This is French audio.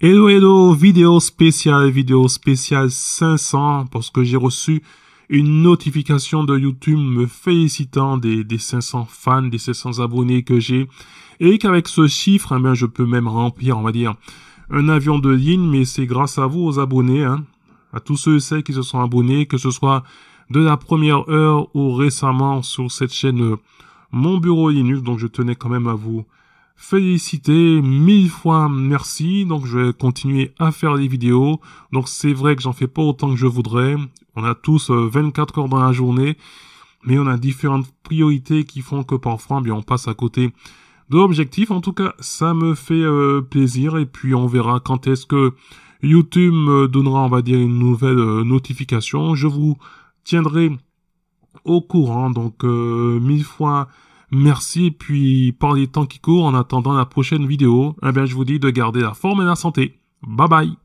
Hello, hello, vidéo spéciale, vidéo spéciale 500, parce que j'ai reçu une notification de YouTube me félicitant des, 500 fans, des 500 abonnés que j'ai, et qu'avec ce chiffre, eh je peux même remplir, on va dire, un avion de ligne, mais c'est grâce à vous, aux abonnés, hein. à tous ceux et celles qui se sont abonnés, que ce soit de la première heure ou récemment sur cette chaîne euh, Mon Bureau Linux, donc je tenais quand même à vous félicité, mille fois merci. Donc je vais continuer à faire des vidéos. Donc c'est vrai que j'en fais pas autant que je voudrais. On a tous 24 euh, heures dans la journée, mais on a différentes priorités qui font que parfois eh bien on passe à côté de l'objectif. En tout cas, ça me fait euh, plaisir et puis on verra quand est-ce que YouTube donnera, on va dire, une nouvelle euh, notification. Je vous tiendrai au courant. Donc mille fois Merci, puis par les temps qui courent, en attendant la prochaine vidéo, eh bien, je vous dis de garder la forme et la santé. Bye bye